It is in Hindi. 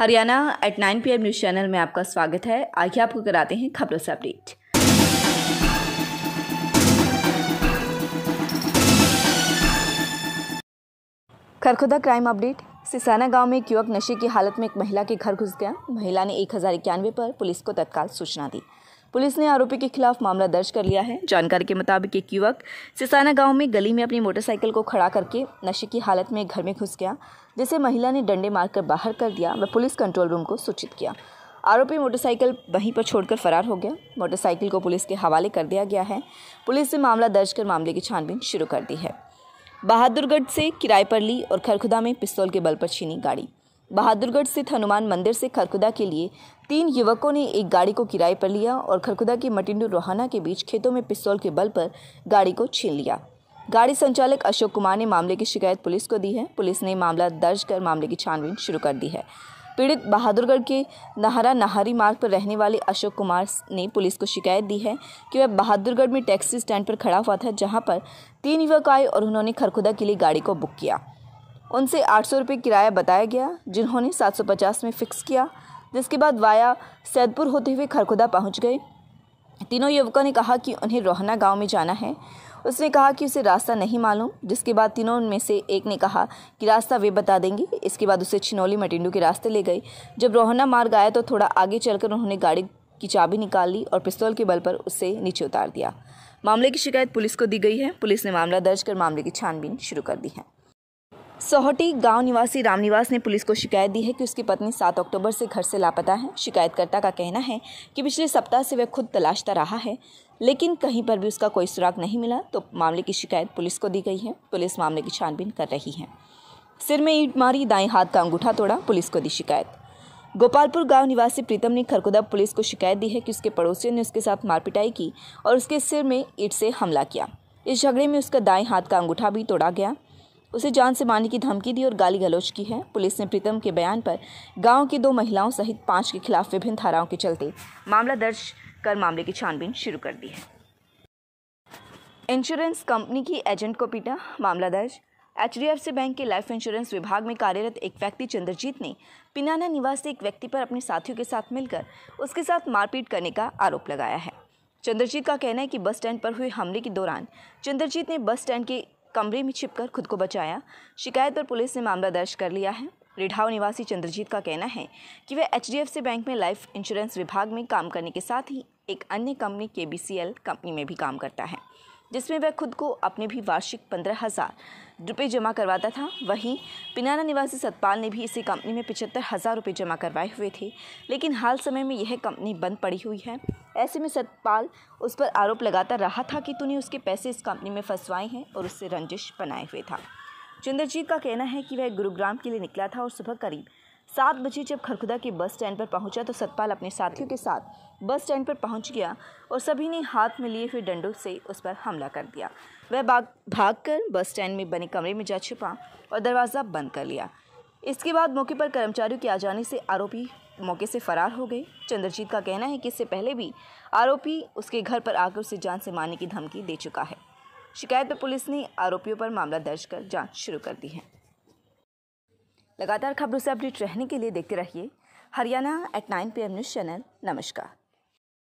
Haryana eight nine P news channel में आपका स्वागत है आइए आपको कराते हैं खबरों से update Kharkhoda crime update Sisana गांव में एक युवक नशे की हालत में एक महिला के घर घुस गया महिला ने एक हज़ार इक्यानवे पर पुलिस को तत्काल सूचना दी पुलिस ने आरोपी के खिलाफ मामला दर्ज कर लिया है जानकारी के मुताबिक एक युवक सिसाना गांव में गली में अपनी मोटरसाइकिल को खड़ा करके नशे की हालत में घर में घुस गया जिसे महिला ने डंडे मारकर बाहर कर दिया व पुलिस कंट्रोल रूम को सूचित किया आरोपी मोटरसाइकिल वहीं पर छोड़कर फरार हो गया मोटरसाइकिल को पुलिस के हवाले कर दिया गया है पुलिस ने मामला दर्ज कर मामले की छानबीन शुरू कर दी है बहादुरगढ़ से किराए पर ली और खरखुदा में पिस्तौल के बल पर छीनी गाड़ी बहादुरगढ़ स्थित हनुमान मंदिर से खरखुदा के लिए तीन युवकों ने एक गाड़ी को किराए पर लिया और खरखुदा के मटिंडू रोहाना के बीच खेतों में पिस्तौल के बल पर गाड़ी को छीन लिया गाड़ी संचालक अशोक कुमार ने मामले की शिकायत पुलिस को दी है पुलिस ने मामला दर्ज कर मामले की छानबीन शुरू कर दी है पीड़ित बहादुरगढ़ के नहरा नहारी मार्ग पर रहने वाले अशोक कुमार ने पुलिस को शिकायत दी है कि वह बहादुरगढ़ में टैक्सी स्टैंड पर खड़ा हुआ था जहां पर तीन युवक आए और उन्होंने खरखुदा के लिए गाड़ी को बुक किया उनसे आठ सौ रुपये किराया बताया गया जिन्होंने सात सौ पचास में फ़िक्स किया जिसके बाद वाया सैदपुर होते हुए खरखुदा पहुंच गए तीनों युवकों ने कहा कि उन्हें रोहना गांव में जाना है उसने कहा कि उसे रास्ता नहीं मालूम जिसके बाद तीनों में से एक ने कहा कि रास्ता वे बता देंगे इसके बाद उसे छिनौली मटिंडू के रास्ते ले गई जब रोहना मार्ग आया तो थोड़ा आगे चलकर उन्होंने गाड़ी की चाबी निकाल ली और पिस्तौल के बल पर उसे नीचे उतार दिया मामले की शिकायत पुलिस को दी गई है पुलिस ने मामला दर्ज कर मामले की छानबीन शुरू कर दी है सोहटी गांव निवासी रामनिवास ने पुलिस को शिकायत दी है कि उसकी पत्नी सात अक्टूबर से घर से लापता है शिकायतकर्ता का कहना है कि पिछले सप्ताह से वह खुद तलाशता रहा है लेकिन कहीं पर भी उसका कोई सुराग नहीं मिला तो मामले की शिकायत पुलिस को दी गई है पुलिस मामले की छानबीन कर रही है सिर में ईट मारी दाएं हाथ का अंगूठा तोड़ा पुलिस को दी शिकायत गोपालपुर गांव निवासी प्रीतम ने खरकुदा पुलिस को शिकायत दी है कि उसके पड़ोसियों ने उसके साथ मारपिटाई की और उसके सिर में ईट से हमला किया इस झगड़े में उसका दाएं हाथ का अंगूठा भी तोड़ा गया उसे जान से मारने की धमकी दी और गाली गलौज की है पुलिस ने प्रीतम के बयान पर गांव की दो महिलाओं सहित पांच के खिलाफ विभिन्न धाराओं के चलते मामला दर्ज कर मामले की छानबीन शुरू कर दी है इंश्योरेंस कंपनी की एजेंट को पीटा मामला दर्ज एच बैंक के लाइफ इंश्योरेंस विभाग में कार्यरत एक व्यक्ति चंद्रजीत ने पिनाना निवासी एक व्यक्ति पर अपने साथियों के साथ मिलकर उसके साथ मारपीट करने का आरोप लगाया है चंद्रजीत का कहना है कि बस स्टैंड पर हुए हमले के दौरान चंद्रजीत ने बस स्टैंड के कमरे में छिपकर खुद को बचाया शिकायत पर पुलिस ने मामला दर्ज कर लिया है रिढाव निवासी चंद्रजीत का कहना है कि वह एच बैंक में लाइफ इंश्योरेंस विभाग में काम करने के साथ ही एक अन्य कंपनी के कंपनी में भी काम करता है जिसमें वह खुद को अपने भी वार्षिक पंद्रह हज़ार रुपये जमा करवाता था वहीं पिनाना निवासी सतपाल ने भी इसी कंपनी में पिछहत्तर हज़ार रुपये जमा करवाए हुए थे लेकिन हाल समय में यह कंपनी बंद पड़ी हुई है ऐसे में सतपाल उस पर आरोप लगाता रहा था कि तूने उसके पैसे इस कंपनी में फंसवाए हैं और उससे रंजिश बनाए हुए था चंद्रजीत का कहना है कि वह गुरुग्राम के लिए निकला था और सुबह करीब सात बजे जब खरखुदा की बस स्टैंड पर पहुंचा तो सतपाल अपने साथियों के साथ बस स्टैंड पर पहुंच गया और सभी ने हाथ में लिए हुए डंडों से उस पर हमला कर दिया वह भाग भाग कर बस स्टैंड में बने कमरे में जा छिपा और दरवाज़ा बंद कर लिया इसके बाद मौके पर कर्मचारियों के आ जाने से आरोपी मौके से फरार हो गए चंद्रजीत का कहना है कि इससे पहले भी आरोपी उसके घर पर आकर उसे जान से मारने की धमकी दे चुका है शिकायत पर पुलिस ने आरोपियों पर मामला दर्ज कर जांच शुरू कर दी है लगातार खबरों से अपडेट रहने के लिए देखते रहिए Haryana eight nine P M news channel नमस्कार